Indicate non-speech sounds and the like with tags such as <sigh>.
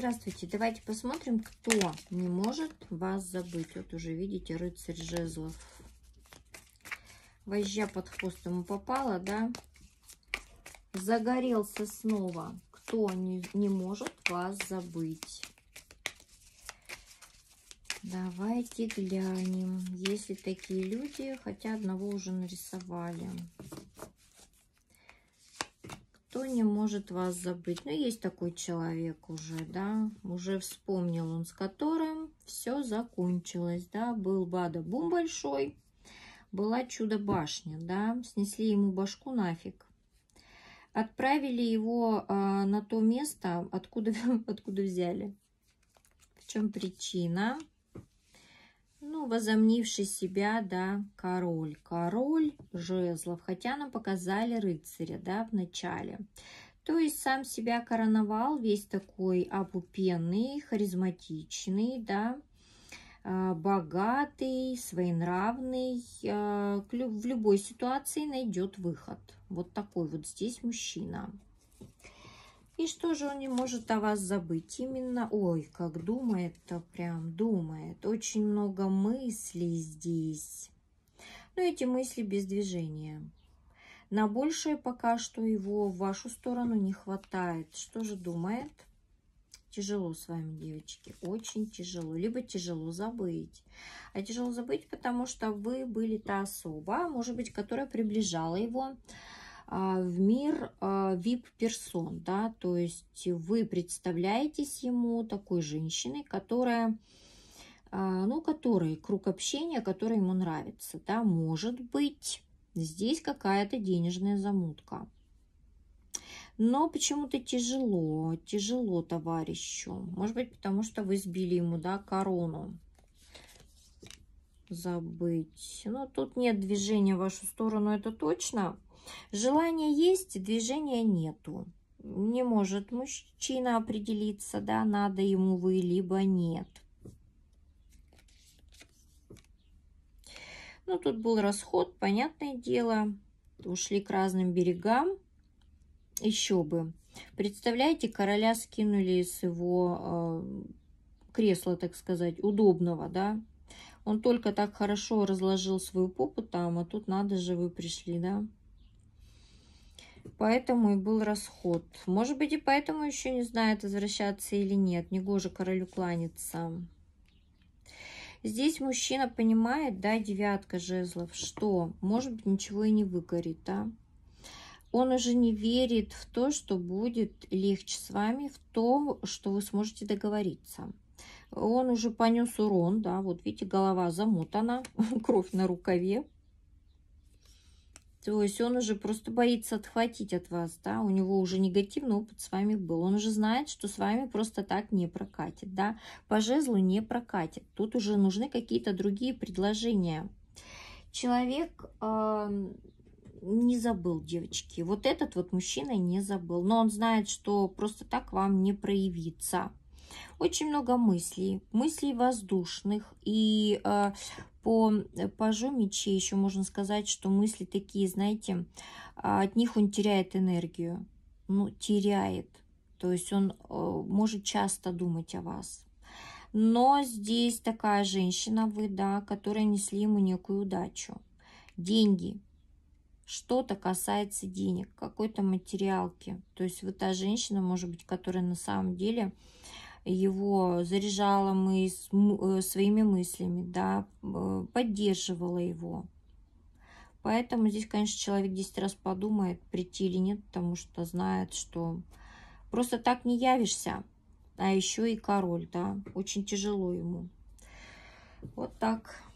Здравствуйте, давайте посмотрим, кто не может вас забыть. Вот уже видите, рыцарь жезлов. Вожжа под хвост ему попала, да? Загорелся снова. Кто не, не может вас забыть? Давайте глянем, если такие люди, хотя одного уже нарисовали не может вас забыть. Но ну, есть такой человек уже, да, уже вспомнил он, с которым все закончилось, да. Был бада-бум большой, была чудо-башня, да, снесли ему башку нафиг. Отправили его а, на то место, откуда, <laughs> откуда взяли. В чем причина? ну, возомнивший себя, да, король. Король жезлов, хотя нам показали рыцаря, да, в начале. То есть сам себя короновал, весь такой опупенный, харизматичный, да, а, богатый, своенравный, а, в любой ситуации найдет выход. Вот такой вот здесь мужчина. И что же он не может о вас забыть? Именно, ой, как думает-то прям, думает. Очень много мыслей здесь. Но эти мысли без движения. На большее пока что его в вашу сторону не хватает. Что же думает? Тяжело с вами, девочки, очень тяжело. Либо тяжело забыть. А тяжело забыть, потому что вы были та особа, а, может быть, которая приближала его а, в мир а, а, VIP-персон, да, то есть вы представляетесь ему такой женщиной, которая, а, ну, которой круг общения, который ему нравится, да, может быть, здесь какая-то денежная замутка. Но почему-то тяжело, тяжело товарищу. Может быть, потому что вы сбили ему, да, корону. Забыть. Но ну, тут нет движения в вашу сторону, это точно. Желание есть, движения нету. Не может мужчина определиться, да, надо ему вы, либо нет. Ну, тут был расход, понятное дело. Ушли к разным берегам. Еще бы. Представляете, короля скинули с его э, кресла, так сказать, удобного, да. Он только так хорошо разложил свою попу там, а тут надо же вы пришли, да поэтому и был расход. Может быть, и поэтому еще не знает, возвращаться или нет. Негоже королю кланяться. Здесь мужчина понимает, да, девятка жезлов, что, может быть, ничего и не выгорит, да. Он уже не верит в то, что будет легче с вами, в то, что вы сможете договориться. Он уже понес урон, да, вот видите, голова замотана, <laughs> кровь на рукаве. То есть он уже просто боится отхватить от вас, да, у него уже негативный опыт с вами был. Он уже знает, что с вами просто так не прокатит, да, по жезлу не прокатит. Тут уже нужны какие-то другие предложения. Человек э, не забыл, девочки, вот этот вот мужчина не забыл, но он знает, что просто так вам не проявится. Очень много мыслей, мыслей воздушных. И э, по э, пажу мечей еще можно сказать, что мысли такие, знаете, а, от них он теряет энергию. Ну, теряет. То есть он э, может часто думать о вас. Но здесь такая женщина вы, да, которая несли ему некую удачу. Деньги, что-то касается денег, какой-то материалки. То есть вы та женщина, может быть, которая на самом деле его, заряжала мы э, своими мыслями, да, э, поддерживала его. Поэтому здесь, конечно, человек 10 раз подумает, прийти или нет, потому что знает, что просто так не явишься, а еще и король, да, очень тяжело ему. Вот так.